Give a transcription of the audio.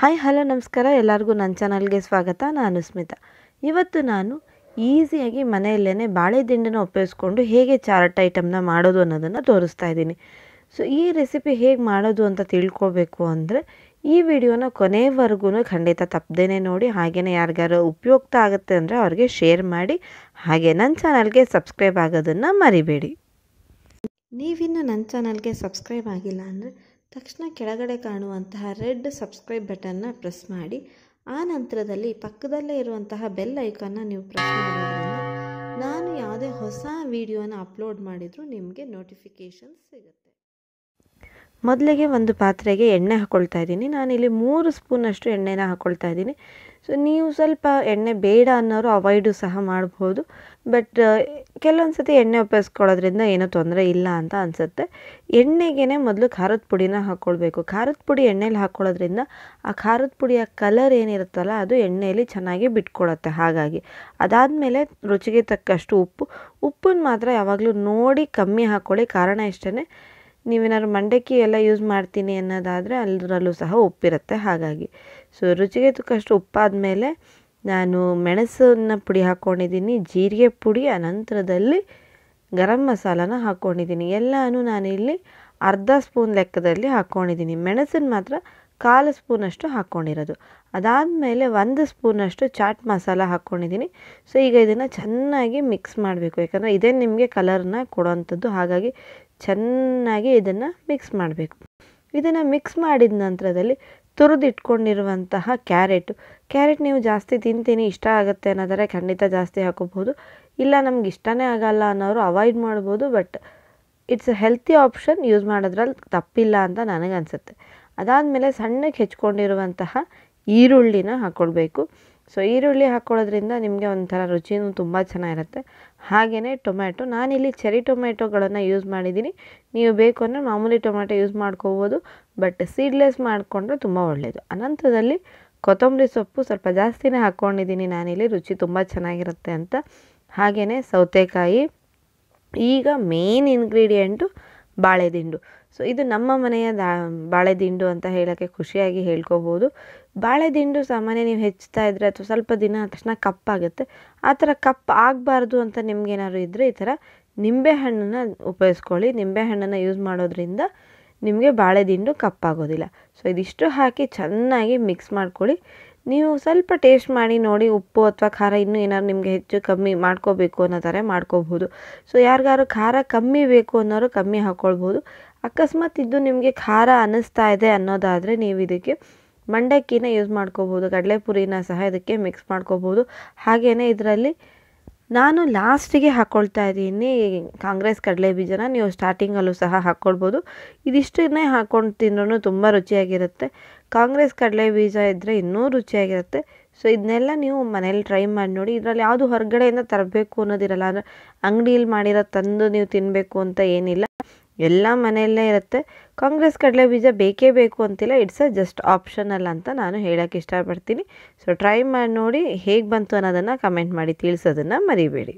hi hello ನಮಸ್ಕಾರ ಎಲ್ಲರಿಗೂ ನನ್ನ ಚಾನಲ್ಗೆ ಸ್ವಾಗತ ನಾನು ಸ್ಮಿತಾ ಇವತ್ತು ನಾನು ಈಸಿಯಾಗಿ ಮನೆಯಲ್ಲೇ ಬಾಳೆ ದಿಂಡನ್ನು ಉಪಯೋಗಿಸ್ಕೊಂಡು ಹೇಗೆ ಚಾರ್ಟ್ ಐಟಮ್ನ ಮಾಡೋದು ಅನ್ನೋದನ್ನು ತೋರಿಸ್ತಾ ಇದ್ದೀನಿ ಸೊ ಈ ರೆಸಿಪಿ ಹೇಗೆ ಮಾಡೋದು ಅಂತ ತಿಳ್ಕೊಬೇಕು ಅಂದರೆ ಈ ವಿಡಿಯೋನ ಕೊನೆವರೆಗೂ ಖಂಡಿತ ತಪ್ಪದೇ ನೋಡಿ ಹಾಗೆಯೇ ಯಾರಿಗಾರು ಉಪಯುಕ್ತ ಆಗುತ್ತೆ ಅಂದರೆ ಅವ್ರಿಗೆ ಶೇರ್ ಮಾಡಿ ಹಾಗೆ ನನ್ನ ಚಾನಲ್ಗೆ ಸಬ್ಸ್ಕ್ರೈಬ್ ಆಗೋದನ್ನು ಮರಿಬೇಡಿ ನೀವಿನ್ನು ನನ್ನ ಚಾನಲ್ಗೆ ಸಬ್ಸ್ಕ್ರೈಬ್ ಆಗಿಲ್ಲ ಅಂದರೆ ತಕ್ಷಣ ಕೆಳಗಡೆ ಕಾಣುವಂತಹ ರೆಡ್ ಸಬ್ಸ್ಕ್ರೈಬ್ ಬಟನ್ನ ಪ್ರೆಸ್ ಮಾಡಿ ಆ ನಂತರದಲ್ಲಿ ಪಕ್ಕದಲ್ಲೇ ಇರುವಂತಹ ಬೆಲ್ ಐಕನ್ನ ನೀವು ಪ್ರೆಸ್ ಮಾಡೋದ್ರಿಂದ ನಾನು ಯಾವುದೇ ಹೊಸ ವಿಡಿಯೋನ ಅಪ್ಲೋಡ್ ಮಾಡಿದರೂ ನಿಮಗೆ ನೋಟಿಫಿಕೇಷನ್ಸ್ ಸಿಗುತ್ತೆ ಮೊದಲಿಗೆ ಒಂದು ಪಾತ್ರೆಗೆ ಎಣ್ಣೆ ಹಾಕ್ಕೊಳ್ತಾ ಇದ್ದೀನಿ ನಾನಿಲ್ಲಿ ಮೂರು ಸ್ಪೂನಷ್ಟು ಎಣ್ಣೆನ ಹಾಕ್ಕೊಳ್ತಾ ಇದ್ದೀನಿ ಸೊ ನೀವು ಸ್ವಲ್ಪ ಎಣ್ಣೆ ಬೇಡ ಅನ್ನೋರು ಅವಾಯ್ಡು ಸಹ ಮಾಡ್ಬೋದು ಬಟ್ ಕೆಲವೊಂದು ಸತಿ ಎಣ್ಣೆ ಉಪಯೋಗಿಸ್ಕೊಳ್ಳೋದ್ರಿಂದ ಏನೂ ತೊಂದರೆ ಇಲ್ಲ ಅಂತ ಅನಿಸುತ್ತೆ ಎಣ್ಣೆಗೇ ಮೊದಲು ಖಾರದ ಪುಡಿನ ಹಾಕ್ಕೊಳ್ಬೇಕು ಖಾರದ ಪುಡಿ ಎಣ್ಣೆಯಲ್ಲಿ ಹಾಕ್ಕೊಳ್ಳೋದ್ರಿಂದ ಆ ಖಾರದ ಪುಡಿಯ ಕಲರ್ ಏನಿರುತ್ತಲ್ಲ ಅದು ಎಣ್ಣೆಯಲ್ಲಿ ಚೆನ್ನಾಗಿ ಬಿಟ್ಕೊಳತ್ತೆ ಹಾಗಾಗಿ ಅದಾದಮೇಲೆ ರುಚಿಗೆ ತಕ್ಕಷ್ಟು ಉಪ್ಪು ಉಪ್ಪನ್ನು ಮಾತ್ರ ಯಾವಾಗಲೂ ನೋಡಿ ಕಮ್ಮಿ ಹಾಕ್ಕೊಳ್ಳಿ ಕಾರಣ ಇಷ್ಟೇ ನೀವೇನಾದ್ರು ಮಂಡಕ್ಕಿ ಎಲ್ಲ ಯೂಸ್ ಮಾಡ್ತೀನಿ ಅನ್ನೋದಾದರೆ ಅದರಲ್ಲೂ ಸಹ ಉಪ್ಪಿರುತ್ತೆ ಹಾಗಾಗಿ ಸೊ ರುಚಿಗೆ ತಕ್ಕಷ್ಟು ಉಪ್ಪಾದ ಮೇಲೆ ನಾನು ಮೆಣಸನ್ನ ಪುಡಿ ಹಾಕ್ಕೊಂಡಿದ್ದೀನಿ ಜೀರಿಗೆ ಪುಡಿ ಅನಂತರದಲ್ಲಿ ಗರಂ ಮಸಾಲಾನ ಹಾಕ್ಕೊಂಡಿದ್ದೀನಿ ಎಲ್ಲನೂ ನಾನಿಲ್ಲಿ ಅರ್ಧ ಸ್ಪೂನ್ ಲೆಕ್ಕದಲ್ಲಿ ಹಾಕ್ಕೊಂಡಿದ್ದೀನಿ ಮೆಣಸನ್ನು ಮಾತ್ರ ಕಾಲು ಸ್ಪೂನಷ್ಟು ಹಾಕ್ಕೊಂಡಿರೋದು ಅದಾದಮೇಲೆ ಒಂದು ಸ್ಪೂನಷ್ಟು ಚಾಟ್ ಮಸಾಲ ಹಾಕ್ಕೊಂಡಿದ್ದೀನಿ ಸೊ ಈಗ ಇದನ್ನು ಚೆನ್ನಾಗಿ ಮಿಕ್ಸ್ ಮಾಡಬೇಕು ಯಾಕಂದರೆ ಇದೇ ನಿಮಗೆ ಕಲರ್ನ ಕೊಡೋವಂಥದ್ದು ಹಾಗಾಗಿ ಚೆನ್ನಾಗಿ ಇದನ್ನು ಮಿಕ್ಸ್ ಮಾಡಬೇಕು ಇದನ್ನು ಮಿಕ್ಸ್ ಮಾಡಿದ ನಂತರದಲ್ಲಿ ತುರಿದಿಟ್ಕೊಂಡಿರುವಂತಹ ಕ್ಯಾರೆಟು ಕ್ಯಾರೆಟ್ ನೀವು ಜಾಸ್ತಿ ತಿಂತೀನಿ ಇಷ್ಟ ಆಗುತ್ತೆ ಅನ್ನೋದರೆ ಖಂಡಿತ ಜಾಸ್ತಿ ಹಾಕೋಬಹುದು ಇಲ್ಲ ನಮ್ಗೆ ಇಷ್ಟನೇ ಆಗಲ್ಲ ಅನ್ನೋರು ಅವಾಯ್ಡ್ ಮಾಡ್ಬೋದು but it's a healthy option use ಮಾಡೋದ್ರಲ್ಲಿ ತಪ್ಪಿಲ್ಲ ಅಂತ ನನಗನ್ಸುತ್ತೆ ಅದಾದಮೇಲೆ ಸಣ್ಣಕ್ಕೆ ಹೆಚ್ಕೊಂಡಿರುವಂತಹ ಈರುಳ್ಳಿನ ಹಾಕ್ಕೊಳ್ಬೇಕು ಸೊ ಈರುಳ್ಳಿ ಹಾಕ್ಕೊಳ್ಳೋದ್ರಿಂದ ನಿಮಗೆ ಒಂಥರ ರುಚಿನೂ ತುಂಬ ಚೆನ್ನಾಗಿರುತ್ತೆ ಹಾಗೆಯೇ ಟೊಮ್ಯಾಟೊ ನಾನಿಲ್ಲಿ ಚೆರಿ ಟೊಮ್ಯಾಟೊಗಳನ್ನು ಯೂಸ್ ಮಾಡಿದ್ದೀನಿ ನೀವು ಬೇಕು ಅಂದರೆ ಮಾಮೂಲಿ ಟೊಮ್ಯಾಟೊ ಯೂಸ್ ಮಾಡ್ಕೋಬೋದು ಬಟ್ ಸೀಡ್ಲೆಸ್ ಮಾಡಿಕೊಂಡ್ರೆ ತುಂಬ ಒಳ್ಳೆಯದು ಅನಂತರದಲ್ಲಿ ಕೊತ್ತಂಬರಿ ಸೊಪ್ಪು ಸ್ವಲ್ಪ ಜಾಸ್ತಿನೇ ಹಾಕ್ಕೊಂಡಿದ್ದೀನಿ ನಾನಿಲ್ಲಿ ರುಚಿ ತುಂಬ ಚೆನ್ನಾಗಿರುತ್ತೆ ಅಂತ ಹಾಗೆಯೇ ಸೌತೆಕಾಯಿ ಈಗ ಮೇನ್ ಇಂಗ್ರೀಡಿಯೆಂಟು ಬಾಳೆದಿಂಡು ಸೊ ಇದು ನಮ್ಮ ಮನೆಯ ದಾ ಬಾಳೆದಿಂಡು ಅಂತ ಹೇಳೋಕ್ಕೆ ಖುಷಿಯಾಗಿ ಹೇಳ್ಕೋಬೋದು ಬಾಳೆದಿಂಡು ಸಾಮಾನ್ಯ ನೀವು ಹೆಚ್ಚುತ್ತಾ ಇದ್ದರೆ ಅಥವಾ ಸ್ವಲ್ಪ ದಿನ ಆದ ತಕ್ಷಣ ಕಪ್ಪಾಗುತ್ತೆ ಆ ಥರ ಕಪ್ಪು ಆಗಬಾರ್ದು ಅಂತ ನಿಮಗೇನಾದ್ರು ಇದ್ದರೆ ಈ ಥರ ನಿಂಬೆಹಣ್ಣನ್ನು ಉಪಯೋಗಿಸ್ಕೊಳ್ಳಿ ನಿಂಬೆಹಣ್ಣನ್ನು ಯೂಸ್ ಮಾಡೋದ್ರಿಂದ ನಿಮಗೆ ಬಾಳೆದಿಂಡು ಕಪ್ಪಾಗೋದಿಲ್ಲ ಸೊ ಇದಿಷ್ಟು ಹಾಕಿ ಚೆನ್ನಾಗಿ ಮಿಕ್ಸ್ ಮಾಡ್ಕೊಳ್ಳಿ ನೀವು ಸ್ವಲ್ಪ ಟೇಸ್ಟ್ ಮಾಡಿ ನೋಡಿ ಉಪ್ಪು ಅಥವಾ ಖಾರ ಇನ್ನೂ ಏನಾದ್ರು ನಿಮಗೆ ಹೆಚ್ಚು ಕಮ್ಮಿ ಮಾಡ್ಕೋಬೇಕು ಅನ್ನೋ ಥರ ಮಾಡ್ಕೋಬೋದು ಸೊ ಯಾರಿಗಾರು ಖಾರ ಕಮ್ಮಿ ಬೇಕು ಅನ್ನೋರು ಕಮ್ಮಿ ಹಾಕ್ಕೊಳ್ಬೋದು ಅಕಸ್ಮಾತ್ ಇದು ನಿಮಗೆ ಖಾರ ಅನ್ನಿಸ್ತಾ ಇದೆ ಅನ್ನೋದಾದರೆ ನೀವು ಇದಕ್ಕೆ ಮಂಡಕ್ಕಿನ ಯೂಸ್ ಮಾಡ್ಕೋಬೋದು ಕಡಲೆಪುರಿನ ಸಹ ಇದಕ್ಕೆ ಮಿಕ್ಸ್ ಮಾಡ್ಕೋಬೋದು ಹಾಗೆಯೇ ಇದರಲ್ಲಿ ನಾನು ಲಾಸ್ಟಿಗೆ ಹಾಕ್ಕೊಳ್ತಾ ಇದ್ದೀನಿ ಕಾಂಗ್ರೆಸ್ ಕಡಲೆ ಬೀಜನ ನೀವು ಸ್ಟಾರ್ಟಿಂಗಲ್ಲೂ ಸಹ ಹಾಕ್ಕೊಳ್ಬೋದು ಇದಿಷ್ಟನ್ನೇ ಹಾಕ್ಕೊಂಡು ತಿಂದ್ರೂ ತುಂಬ ರುಚಿಯಾಗಿರುತ್ತೆ ಕಾಂಗ್ರೆಸ್ ಕಡಲೆ ಬೀಜ ಇದ್ದರೆ ಇನ್ನೂ ರುಚಿಯಾಗಿರುತ್ತೆ ಸೊ ಇದನ್ನೆಲ್ಲ ನೀವು ಮನೇಲಿ ಟ್ರೈ ಮಾಡಿ ನೋಡಿ ಇದರಲ್ಲಿ ಯಾವುದು ಹೊರಗಡೆಯಿಂದ ತರಬೇಕು ಅನ್ನೋದಿರಲ್ಲ ಅಂದರೆ ಅಂಗಡಿಯಲ್ಲಿ ಮಾಡಿರೋ ತಂದು ನೀವು ತಿನ್ನಬೇಕು ಅಂತ ಏನಿಲ್ಲ ಎಲ್ಲ ಮನೆಯಲ್ಲೇ ಇರುತ್ತೆ ಕಾಂಗ್ರೆಸ್ ಕಡಲೆ ಬೀಜ ಬೇಕೇ ಬೇಕು ಅಂತಿಲ್ಲ ಇಟ್ಸ್ ಅ ಜಸ್ಟ್ ಆಪ್ಷನಲ್ ಅಂತ ನಾನು ಹೇಳೋಕ್ಕೆ ಇಷ್ಟಪಡ್ತೀನಿ ಸೊ ಟ್ರೈ ಮಾಡಿ ನೋಡಿ ಹೇಗೆ ಬಂತು ಅನ್ನೋದನ್ನು ಕಮೆಂಟ್ ಮಾಡಿ ತಿಳಿಸೋದನ್ನು ಮರಿಬೇಡಿ